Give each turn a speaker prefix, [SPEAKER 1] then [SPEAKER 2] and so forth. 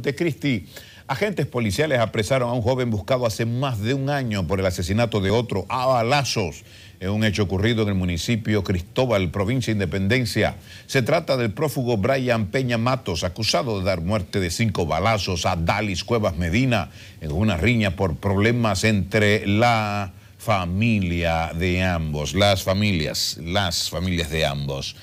[SPEAKER 1] De Cristi, agentes policiales apresaron a un joven buscado hace más de un año por el asesinato de otro a balazos en un hecho ocurrido en el municipio Cristóbal, provincia Independencia. Se trata del prófugo Brian Peña Matos, acusado de dar muerte de cinco balazos a Dalis Cuevas Medina en una riña por problemas entre la familia de ambos, las familias, las familias de ambos.